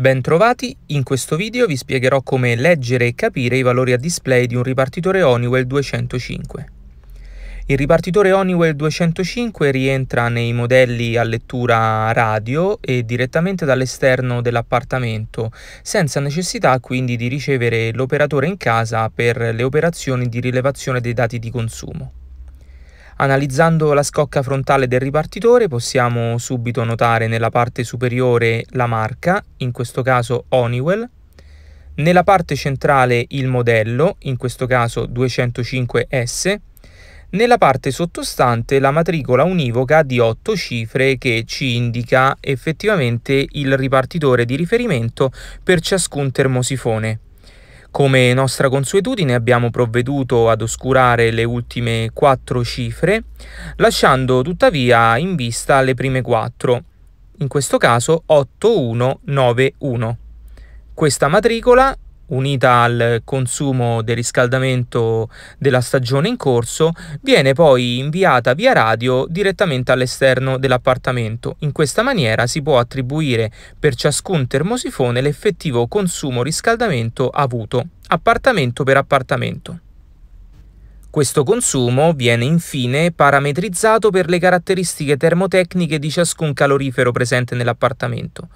Bentrovati, in questo video vi spiegherò come leggere e capire i valori a display di un ripartitore Honeywell 205. Il ripartitore Honeywell 205 rientra nei modelli a lettura radio e direttamente dall'esterno dell'appartamento, senza necessità quindi di ricevere l'operatore in casa per le operazioni di rilevazione dei dati di consumo. Analizzando la scocca frontale del ripartitore possiamo subito notare nella parte superiore la marca, in questo caso Honeywell, nella parte centrale il modello, in questo caso 205S, nella parte sottostante la matricola univoca di 8 cifre che ci indica effettivamente il ripartitore di riferimento per ciascun termosifone. Come nostra consuetudine abbiamo provveduto ad oscurare le ultime quattro cifre, lasciando tuttavia in vista le prime quattro, in questo caso 8191. Questa matricola unita al consumo del riscaldamento della stagione in corso, viene poi inviata via radio direttamente all'esterno dell'appartamento. In questa maniera si può attribuire per ciascun termosifone l'effettivo consumo riscaldamento avuto, appartamento per appartamento. Questo consumo viene infine parametrizzato per le caratteristiche termotecniche di ciascun calorifero presente nell'appartamento.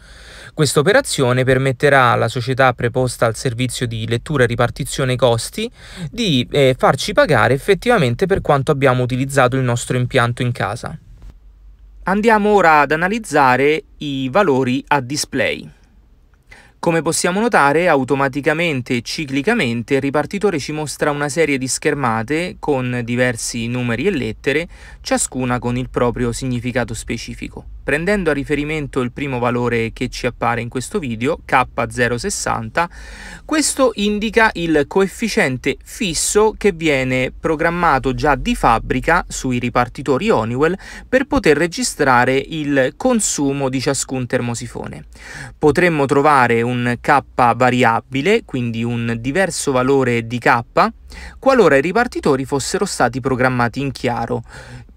Questa operazione permetterà alla società preposta al servizio di lettura e ripartizione costi di eh, farci pagare effettivamente per quanto abbiamo utilizzato il nostro impianto in casa. Andiamo ora ad analizzare i valori a display. Come possiamo notare, automaticamente e ciclicamente il ripartitore ci mostra una serie di schermate con diversi numeri e lettere, ciascuna con il proprio significato specifico. Prendendo a riferimento il primo valore che ci appare in questo video, K060, questo indica il coefficiente fisso che viene programmato già di fabbrica sui ripartitori Honeywell per poter registrare il consumo di ciascun termosifone. Potremmo trovare un K variabile, quindi un diverso valore di K, qualora i ripartitori fossero stati programmati in chiaro,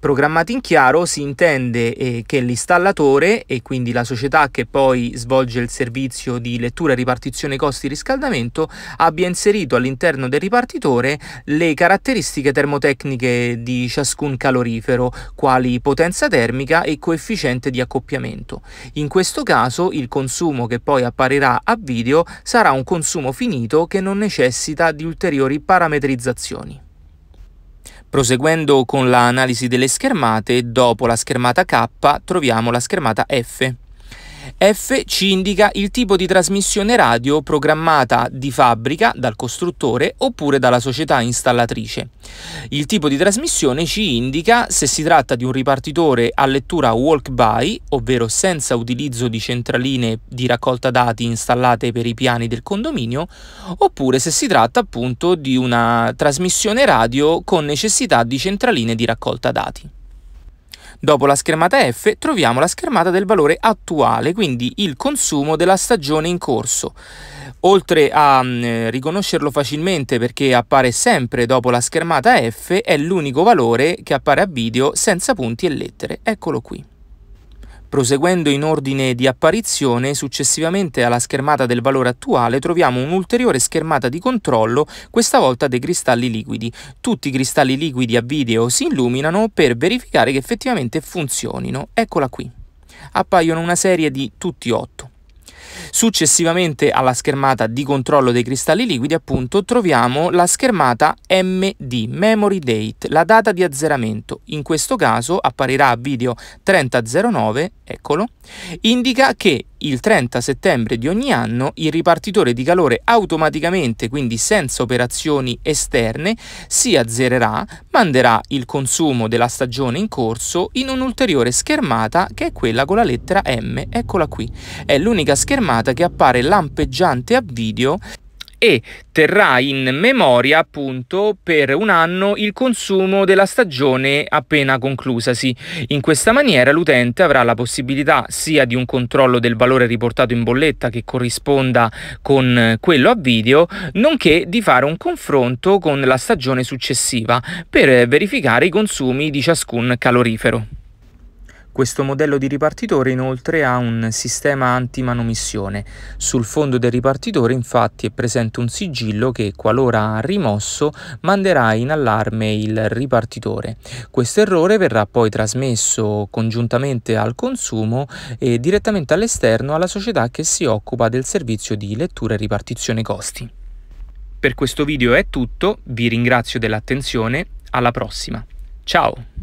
programmati in chiaro si intende eh, che l'installatore e quindi la società che poi svolge il servizio di lettura e ripartizione costi riscaldamento abbia inserito all'interno del ripartitore le caratteristiche termotecniche di ciascun calorifero, quali potenza termica e coefficiente di accoppiamento. In questo caso il consumo che poi apparirà a video sarà un consumo finito che non necessita di ulteriori parametrizzazioni. Proseguendo con l'analisi delle schermate, dopo la schermata K troviamo la schermata F. F ci indica il tipo di trasmissione radio programmata di fabbrica dal costruttore oppure dalla società installatrice. Il tipo di trasmissione ci indica se si tratta di un ripartitore a lettura walk-by, ovvero senza utilizzo di centraline di raccolta dati installate per i piani del condominio, oppure se si tratta appunto di una trasmissione radio con necessità di centraline di raccolta dati. Dopo la schermata F troviamo la schermata del valore attuale, quindi il consumo della stagione in corso. Oltre a mh, mm, riconoscerlo facilmente perché appare sempre dopo la schermata F, è l'unico valore che appare a video senza punti e lettere. Eccolo qui. Proseguendo in ordine di apparizione, successivamente alla schermata del valore attuale troviamo un'ulteriore schermata di controllo, questa volta dei cristalli liquidi. Tutti i cristalli liquidi a video si illuminano per verificare che effettivamente funzionino. Eccola qui. Appaiono una serie di tutti 8. Successivamente alla schermata di controllo dei cristalli liquidi, appunto, troviamo la schermata MD, Memory Date, la data di azzeramento. In questo caso apparirà video 3009, eccolo, indica che il 30 settembre di ogni anno il ripartitore di calore automaticamente, quindi senza operazioni esterne, si azzererà, manderà il consumo della stagione in corso in un'ulteriore schermata che è quella con la lettera M, eccola qui. È l'unica schermata che appare lampeggiante a video e terrà in memoria appunto per un anno il consumo della stagione appena conclusasi. In questa maniera l'utente avrà la possibilità sia di un controllo del valore riportato in bolletta che corrisponda con quello a video, nonché di fare un confronto con la stagione successiva per verificare i consumi di ciascun calorifero. Questo modello di ripartitore inoltre ha un sistema antimanomissione. Sul fondo del ripartitore infatti è presente un sigillo che qualora rimosso manderà in allarme il ripartitore. Questo errore verrà poi trasmesso congiuntamente al consumo e direttamente all'esterno alla società che si occupa del servizio di lettura e ripartizione costi. Per questo video è tutto, vi ringrazio dell'attenzione, alla prossima. Ciao!